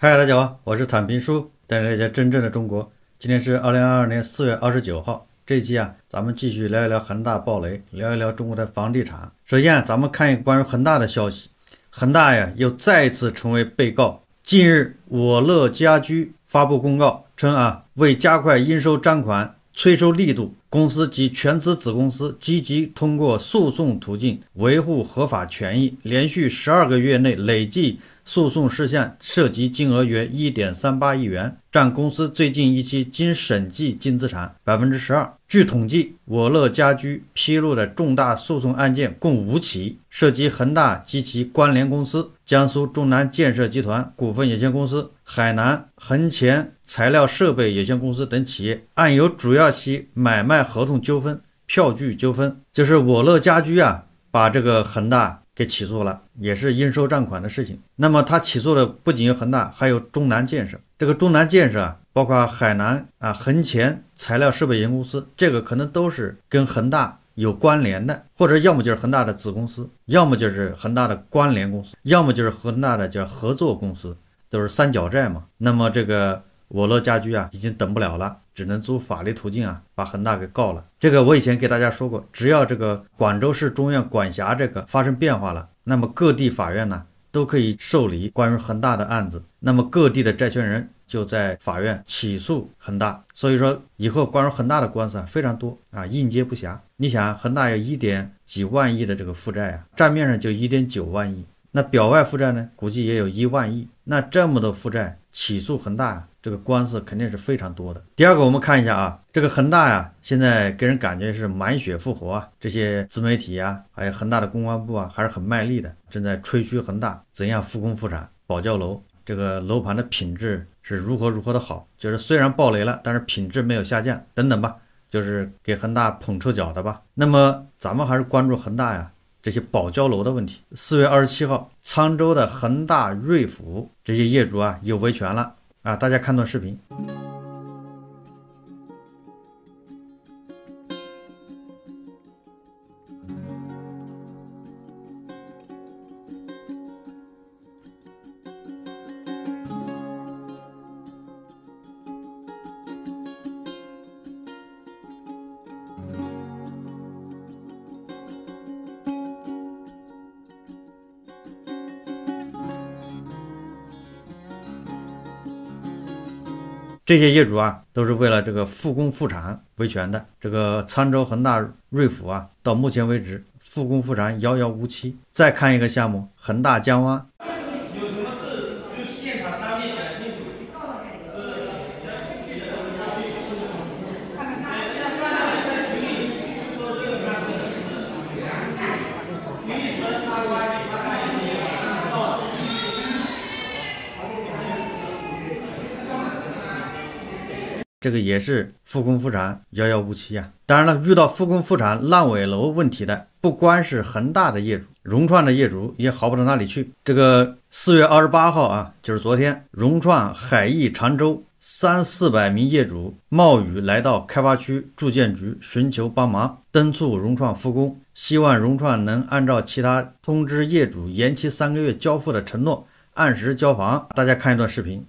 嗨，大家好，我是坦平叔，带大家真正的中国。今天是二零二二年四月二十九号，这一期啊，咱们继续聊一聊恒大暴雷，聊一聊中国的房地产。首先啊，咱们看一个关于恒大的消息，恒大呀又再一次成为被告。近日，我乐家居发布公告称啊，为加快应收账款催收力度，公司及全资子公司积极通过诉讼途径维护合法权益，连续十二个月内累计。诉讼事项涉及金额约一点三八亿元，占公司最近一期经审计净资产百分之十二。据统计，我乐家居披露的重大诉讼案件共五起，涉及恒大及其关联公司江苏中南建设集团股份有限公司、海南恒前材料设备有限公司等企业，案由主要系买卖合同纠纷、票据纠纷。就是我乐家居啊，把这个恒大。给起诉了，也是应收账款的事情。那么他起诉的不仅有恒大，还有中南建设。这个中南建设啊，包括海南啊、恒前材料设备有限公司，这个可能都是跟恒大有关联的，或者要么就是恒大的子公司，要么就是恒大的关联公司，要么就是恒大的叫合作公司，都是三角债嘛。那么这个。我乐家居啊，已经等不了了，只能走法律途径啊，把恒大给告了。这个我以前给大家说过，只要这个广州市中院管辖这个发生变化了，那么各地法院呢都可以受理关于恒大的案子，那么各地的债权人就在法院起诉恒大。所以说，以后关于恒大的官司啊非常多啊，应接不暇。你想，恒大有一点几万亿的这个负债啊，账面上就一点九万亿。那表外负债呢？估计也有一万亿。那这么多负债，起诉恒大，这个官司肯定是非常多的。第二个，我们看一下啊，这个恒大呀，现在给人感觉是满血复活啊。这些自媒体啊，还有恒大的公关部啊，还是很卖力的，正在吹嘘恒大怎样复工复产、保交楼，这个楼盘的品质是如何如何的好。就是虽然暴雷了，但是品质没有下降，等等吧，就是给恒大捧臭脚的吧。那么咱们还是关注恒大呀。这些保交楼的问题。四月二十七号，沧州的恒大瑞府这些业主啊，有维权了啊！大家看段视频。这些业主啊，都是为了这个复工复产维权的。这个沧州恒大瑞府啊，到目前为止复工复产遥遥无期。再看一个项目，恒大江湾。这个也是复工复产遥遥无期啊！当然了，遇到复工复产烂尾楼问题的不光是恒大的业主，融创的业主也好不到哪里去。这个四月二十八号啊，就是昨天，融创海逸常州三四百名业主冒雨来到开发区住建局寻求帮忙，敦促融创复工，希望融创能按照其他通知业主延期三个月交付的承诺，按时交房。大家看一段视频。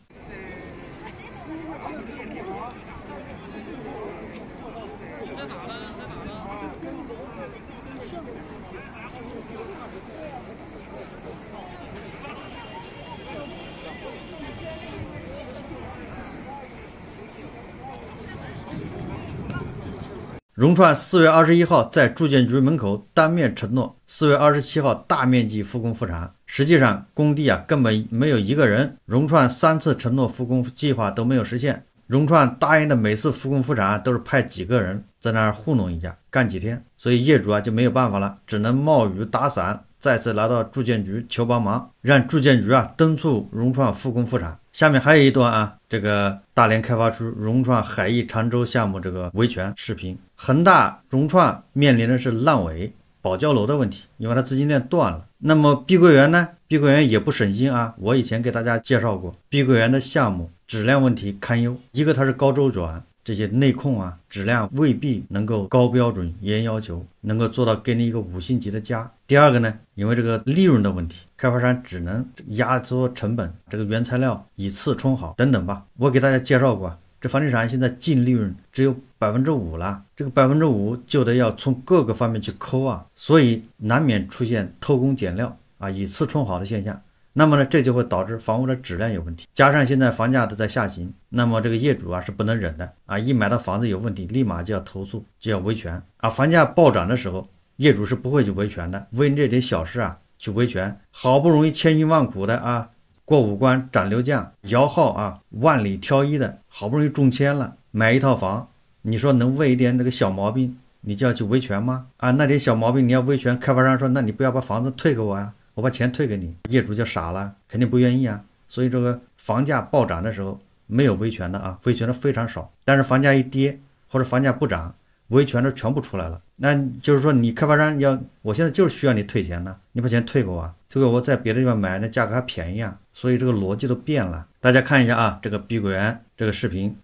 融创四月二十一号在住建局门口当面承诺，四月二十七号大面积复工复产。实际上，工地啊根本没有一个人。融创三次承诺复工计划都没有实现。融创答应的每次复工复产都是派几个人在那儿糊弄一下，干几天，所以业主啊就没有办法了，只能冒雨打伞，再次来到住建局求帮忙，让住建局啊敦促融创复工复产。下面还有一段啊，这个大连开发区融创海逸长洲项目这个维权视频，恒大、融创面临的是烂尾、保交楼的问题，因为它资金链断了。那么碧桂园呢？碧桂园也不省心啊，我以前给大家介绍过，碧桂园的项目质量问题堪忧，一个它是高周转。这些内控啊，质量未必能够高标准、严要求，能够做到给你一个五星级的家。第二个呢，因为这个利润的问题，开发商只能压缩成本，这个原材料以次充好等等吧。我给大家介绍过，这房地产现在净利润只有百分之五了，这个百分之五就得要从各个方面去抠啊，所以难免出现偷工减料啊、以次充好的现象。那么呢，这就会导致房屋的质量有问题。加上现在房价都在下行，那么这个业主啊是不能忍的啊！一买到房子有问题，立马就要投诉，就要维权啊！房价暴涨的时候，业主是不会去维权的。为这点小事啊去维权，好不容易千辛万苦的啊过五关斩六将，摇号啊万里挑一的，好不容易中签了买一套房，你说能为一点这个小毛病，你就要去维权吗？啊，那点小毛病你要维权，开发商说那你不要把房子退给我呀。我把钱退给你，业主就傻了，肯定不愿意啊。所以这个房价暴涨的时候没有维权的啊，维权的非常少。但是房价一跌或者房价不涨，维权的全部出来了。那就是说你开发商要我现在就是需要你退钱呢，你把钱退给我，退给我在别的地方买那价格还便宜啊。所以这个逻辑都变了。大家看一下啊，这个碧桂园这个视频。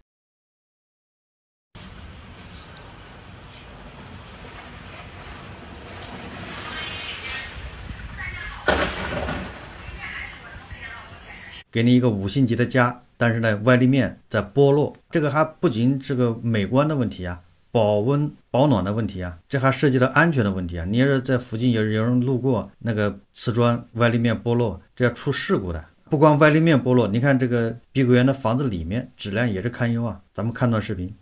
给你一个五星级的家，但是呢，外立面在剥落，这个还不仅是个美观的问题啊，保温、保暖的问题啊，这还涉及到安全的问题啊。你要是在附近有有人路过，那个瓷砖外立面剥落，这要出事故的。不光外立面剥落，你看这个碧桂园的房子里面质量也是堪忧啊。咱们看段视频。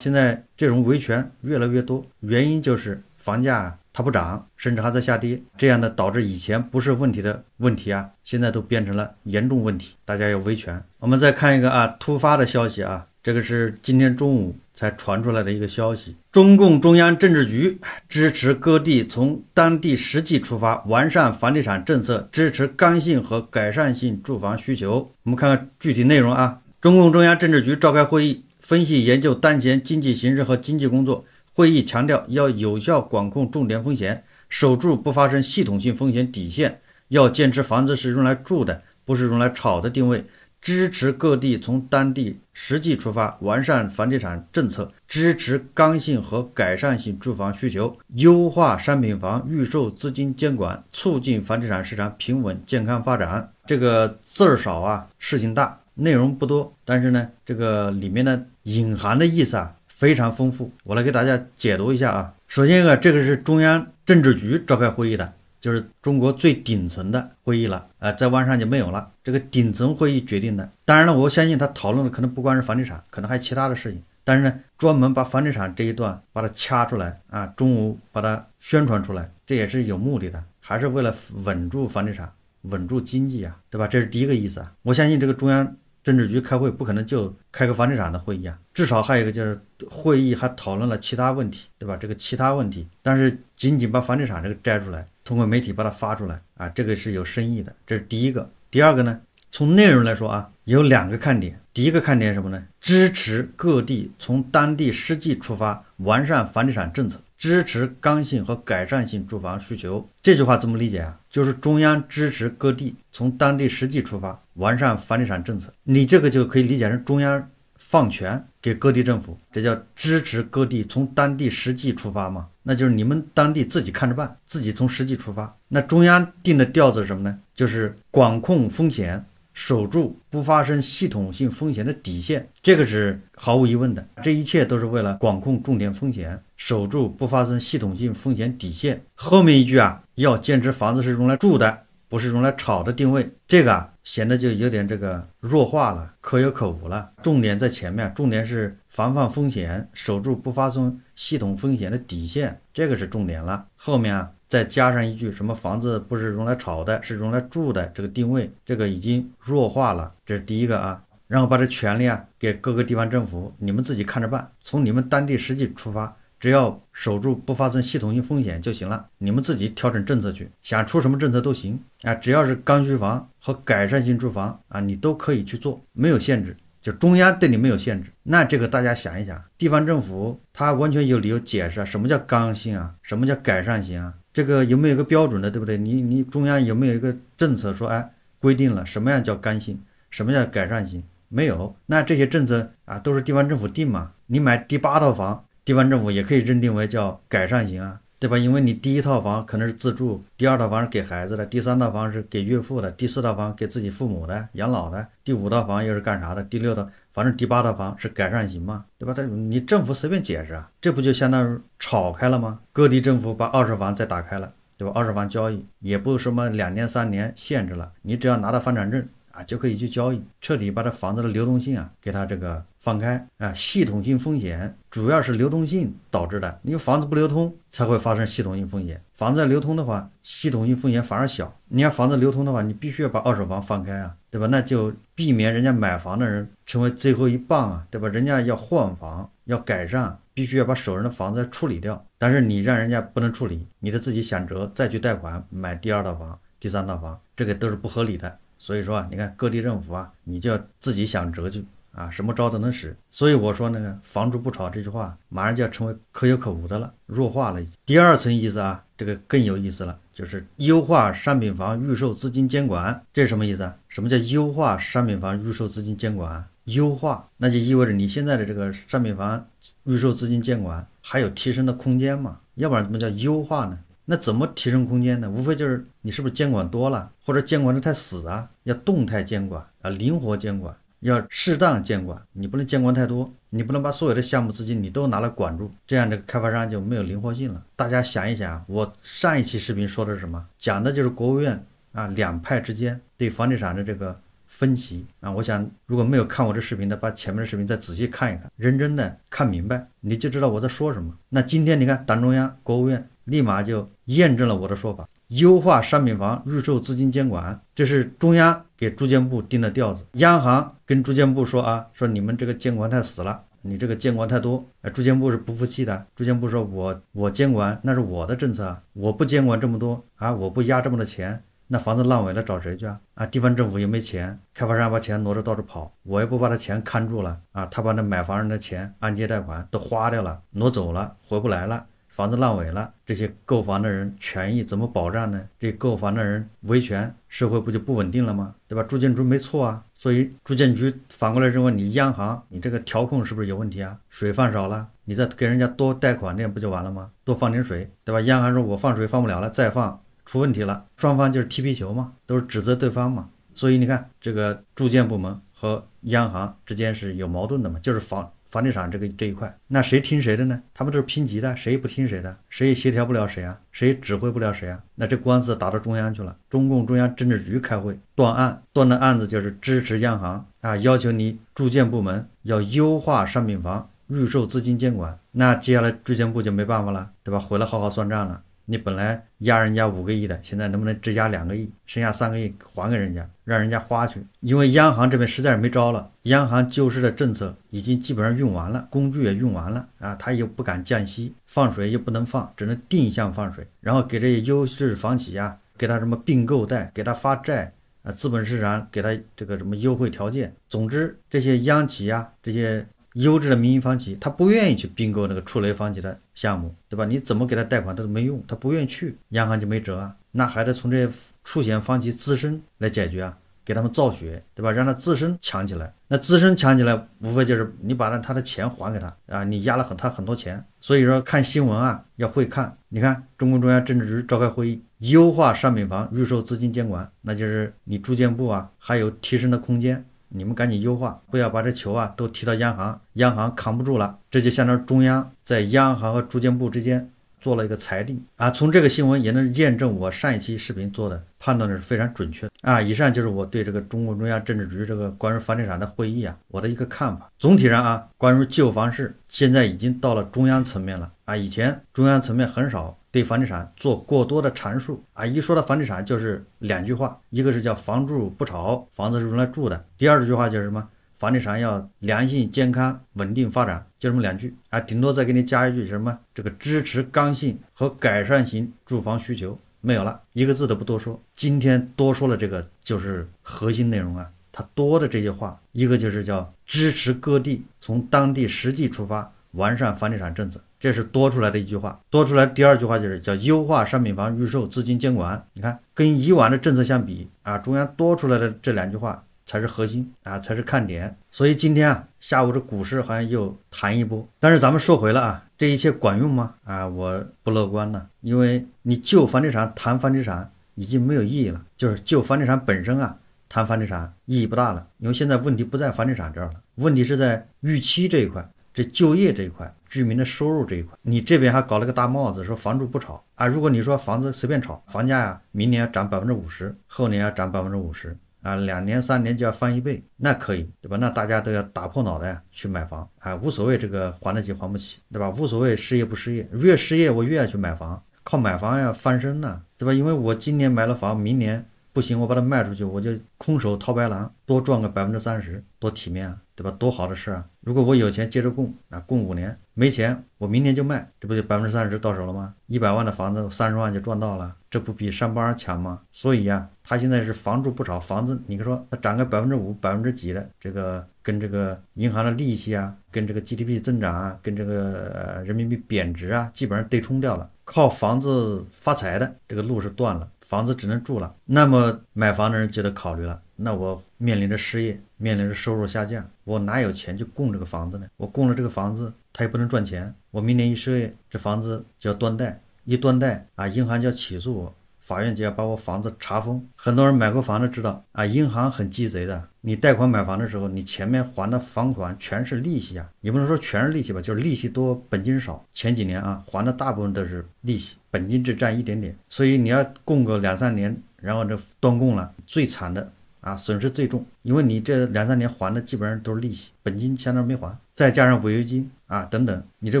现在这种维权越来越多，原因就是房价它不涨，甚至还在下跌，这样呢导致以前不是问题的问题啊，现在都变成了严重问题，大家要维权。我们再看一个啊，突发的消息啊，这个是今天中午才传出来的一个消息，中共中央政治局支持各地从当地实际出发完善房地产政策，支持刚性和改善性住房需求。我们看看具体内容啊，中共中央政治局召开会议。分析研究当前经济形势和经济工作会议强调，要有效管控重点风险，守住不发生系统性风险底线。要坚持房子是用来住的，不是用来炒的定位，支持各地从当地实际出发完善房地产政策，支持刚性和改善性住房需求，优化商品房预售资金监管，促进房地产市场平稳健康发展。这个字儿少啊，事情大，内容不多，但是呢，这个里面呢。隐含的意思啊非常丰富，我来给大家解读一下啊。首先一个，这个是中央政治局召开会议的，就是中国最顶层的会议了，啊，在网上就没有了。这个顶层会议决定的，当然了，我相信他讨论的可能不光是房地产，可能还其他的事情。但是呢，专门把房地产这一段把它掐出来啊，中午把它宣传出来，这也是有目的的，还是为了稳住房地产，稳住经济啊，对吧？这是第一个意思啊，我相信这个中央。政治局开会不可能就开个房地产的会议啊，至少还有一个就是会议还讨论了其他问题，对吧？这个其他问题，但是仅仅把房地产这个摘出来，通过媒体把它发出来啊，这个是有深意的，这是第一个。第二个呢，从内容来说啊，有两个看点。第一个看点什么呢？支持各地从当地实际出发完善房地产政策。支持刚性和改善性住房需求，这句话怎么理解啊？就是中央支持各地从当地实际出发完善房地产政策，你这个就可以理解成中央放权给各地政府，这叫支持各地从当地实际出发嘛？那就是你们当地自己看着办，自己从实际出发。那中央定的调子是什么呢？就是管控风险。守住不发生系统性风险的底线，这个是毫无疑问的。这一切都是为了管控重点风险，守住不发生系统性风险底线。后面一句啊，要坚持房子是用来住的，不是用来炒的定位，这个啊显得就有点这个弱化了，可有可无了。重点在前面，重点是防范风险，守住不发生系统风险的底线，这个是重点了。后面啊。再加上一句什么房子不是用来炒的，是用来住的，这个定位，这个已经弱化了，这是第一个啊。然后把这权利啊给各个地方政府，你们自己看着办，从你们当地实际出发，只要守住不发生系统性风险就行了。你们自己调整政策去，想出什么政策都行啊，只要是刚需房和改善性住房啊，你都可以去做，没有限制，就中央对你没有限制。那这个大家想一想，地方政府他完全有理由解释什么叫刚性啊，什么叫改善型啊。这个有没有一个标准的，对不对？你你中央有没有一个政策说，哎，规定了什么样叫刚性，什么叫改善型？没有，那这些政策啊，都是地方政府定嘛。你买第八套房，地方政府也可以认定为叫改善型啊。对吧？因为你第一套房可能是自住，第二套房是给孩子的，第三套房是给岳父的，第四套房给自己父母的养老的，第五套房又是干啥的？第六套，反正第八套房是改善型嘛，对吧？他你政府随便解释啊，这不就相当于炒开了吗？各地政府把二手房再打开了，对吧？二手房交易也不什么两年三年限制了，你只要拿到房产证。啊，就可以去交易，彻底把这房子的流动性啊，给它这个放开啊。系统性风险主要是流动性导致的，因为房子不流通才会发生系统性风险。房子流通的话，系统性风险反而小。你要房子流通的话，你必须要把二手房放开啊，对吧？那就避免人家买房的人成为最后一棒啊，对吧？人家要换房要改善，必须要把手上的房子处理掉。但是你让人家不能处理，你得自己想辙再去贷款买第二套房、第三套房，这个都是不合理的。所以说啊，你看各地政府啊，你就要自己想辙去啊，什么招都能使。所以我说那个“房住不炒”这句话，马上就要成为可有可无的了，弱化了。第二层意思啊，这个更有意思了，就是优化商品房预售资金监管。这什么意思啊？什么叫优化商品房预售资金监管？优化，那就意味着你现在的这个商品房预售资金监管还有提升的空间嘛？要不然怎么叫优化呢？那怎么提升空间呢？无非就是你是不是监管多了，或者监管的太死啊？要动态监管啊，灵活监管，要适当监管，你不能监管太多，你不能把所有的项目资金你都拿来管住，这样这个开发商就没有灵活性了。大家想一想，我上一期视频说的是什么？讲的就是国务院啊两派之间对房地产的这个分歧啊。我想如果没有看我这视频的，把前面的视频再仔细看一看，认真的看明白，你就知道我在说什么。那今天你看党中央、国务院。立马就验证了我的说法，优化商品房预售资金监管，这是中央给住建部定的调子。央行跟住建部说啊，说你们这个监管太死了，你这个监管太多。啊，住建部是不服气的。住建部说，我我监管那是我的政策，我不监管这么多啊，我不压这么多钱，那房子烂尾了找谁去啊？啊，地方政府又没钱，开发商把钱挪着到处跑，我也不把他钱看住了啊，他把那买房人的钱、按揭贷款都花掉了，挪走了，回不来了。房子烂尾了，这些购房的人权益怎么保障呢？这购房的人维权，社会不就不稳定了吗？对吧？住建局没错啊，所以住建局反过来认为你央行，你这个调控是不是有问题啊？水放少了，你再给人家多贷款点不就完了吗？多放点水，对吧？央行说我放水放不了了，再放出问题了，双方就是踢皮球嘛，都是指责对方嘛。所以你看这个住建部门和央行之间是有矛盾的嘛，就是房。房地产这个这一块，那谁听谁的呢？他们都是拼级的，谁也不听谁的，谁也协调不了谁啊，谁也指挥不了谁啊？那这官司打到中央去了，中共中央政治局开会断案，断的案子就是支持央行啊，要求你住建部门要优化商品房预售资金监管。那接下来住建部就没办法了，对吧？回来好好算账了。你本来压人家五个亿的，现在能不能只压两个亿，剩下三个亿还给人家，让人家花去？因为央行这边实在是没招了，央行救市的政策已经基本上用完了，工具也用完了啊，他又不敢降息，放水又不能放，只能定向放水，然后给这些优质房企呀，给他什么并购贷，给他发债，啊，资本市场给他这个什么优惠条件。总之，这些央企呀，这些。优质的民营房企，他不愿意去并购那个触雷房企的项目，对吧？你怎么给他贷款，他都没用，他不愿意去，央行就没辙啊，那还得从这些触险房企自身来解决啊，给他们造血，对吧？让他自身强起来，那自身强起来，无非就是你把那他的钱还给他啊，你压了很他很多钱，所以说看新闻啊，要会看，你看中共中央政治局召开会议，优化商品房预售资金监管，那就是你住建部啊，还有提升的空间。你们赶紧优化，不要把这球啊都踢到央行，央行扛不住了，这就相当于中央在央行和住建部之间做了一个裁定啊。从这个新闻也能验证我上一期视频做的判断的是非常准确的啊。以上就是我对这个中共中央政治局这个关于房地产的会议啊，我的一个看法。总体上啊，关于旧房市现在已经到了中央层面了啊，以前中央层面很少。对房地产做过多的阐述啊！一说到房地产，就是两句话，一个是叫“房住不炒”，房子是用来住的；第二句话就是什么，房地产要良性、健康、稳定发展，就这么两句啊，顶多再给你加一句什么，这个支持刚性和改善型住房需求，没有了一个字都不多说。今天多说了这个，就是核心内容啊。他多的这些话，一个就是叫支持各地从当地实际出发，完善房地产政策。这是多出来的一句话，多出来第二句话就是叫优化商品房预售资金监管。你看，跟以往的政策相比啊，中央多出来的这两句话才是核心啊，才是看点。所以今天啊，下午这股市好像又弹一波。但是咱们说回了啊，这一切管用吗？啊，我不乐观呢，因为你就房地产谈房地产已经没有意义了，就是就房地产本身啊谈房地产意义不大了，因为现在问题不在房地产这儿了，问题是在预期这一块。这就业这一块，居民的收入这一块，你这边还搞了个大帽子，说房住不炒啊。如果你说房子随便炒，房价呀，明年涨百分之五十，后年要涨百分之五十啊，两年三年就要翻一倍，那可以，对吧？那大家都要打破脑袋去买房啊，无所谓这个还得起还不起，对吧？无所谓失业不失业，越失业我越要去买房，靠买房要翻身呐，对吧？因为我今年买了房，明年不行我把它卖出去，我就空手套白狼，多赚个百分之三十，多体面啊。对吧？多好的事啊！如果我有钱接着供，那供五年没钱，我明年就卖，这不就百分之三十到手了吗？一百万的房子三十万就赚到了，这不比上班强吗？所以呀，他现在是房住不炒，房子，你说他涨个百分之五、百分之几的，这个跟这个银行的利息啊，跟这个 GDP 增长啊，跟这个人民币贬值啊，基本上对冲掉了。靠房子发财的这个路是断了，房子只能住了。那么买房的人就得考虑了。那我面临着失业，面临着收入下降，我哪有钱去供这个房子呢？我供了这个房子，他也不能赚钱。我明年一失业，这房子就要断贷，一断贷啊，银行就要起诉我，法院就要把我房子查封。很多人买过房子知道啊，银行很鸡贼的。你贷款买房的时候，你前面还的房款全是利息啊，也不能说全是利息吧，就是利息多，本金少。前几年啊，还的大部分都是利息，本金只占一点点。所以你要供个两三年，然后就断供了，最惨的。啊，损失最重，因为你这两三年还的基本上都是利息，本金相当没还，再加上违约金啊等等，你这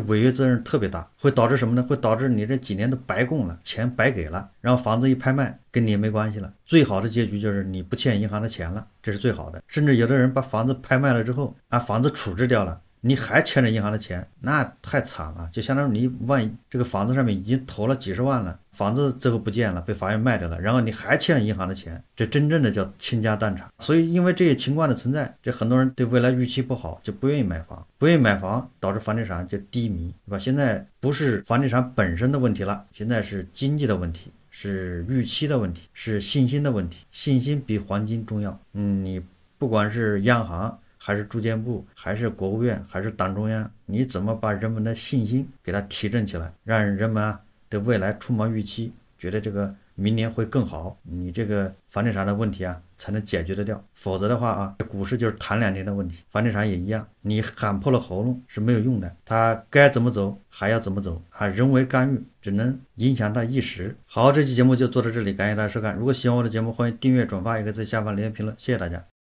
违约责任特别大，会导致什么呢？会导致你这几年都白供了，钱白给了，然后房子一拍卖，跟你也没关系了。最好的结局就是你不欠银行的钱了，这是最好的。甚至有的人把房子拍卖了之后，啊房子处置掉了。你还欠着银行的钱，那太惨了，就相当于你万一这个房子上面已经投了几十万了，房子最后不见了，被法院卖掉了，然后你还欠银行的钱，这真正的叫倾家荡产。所以，因为这些情况的存在，这很多人对未来预期不好，就不愿意买房，不愿意买房导致房地产就低迷，对吧？现在不是房地产本身的问题了，现在是经济的问题，是预期的问题，是信心的问题，信心比黄金重要。嗯，你不管是央行。还是住建部，还是国务院，还是党中央？你怎么把人们的信心给他提振起来，让人们啊对未来充满预期，觉得这个明年会更好？你这个房地产的问题啊才能解决得掉，否则的话啊股市就是谈两天的问题，房地产也一样，你喊破了喉咙是没有用的，它该怎么走还要怎么走啊！人为干预只能影响它一时。好，这期节目就做到这里，感谢大家收看。如果喜欢我的节目，欢迎订阅、转发，也可以在下方留言评论，谢谢大家。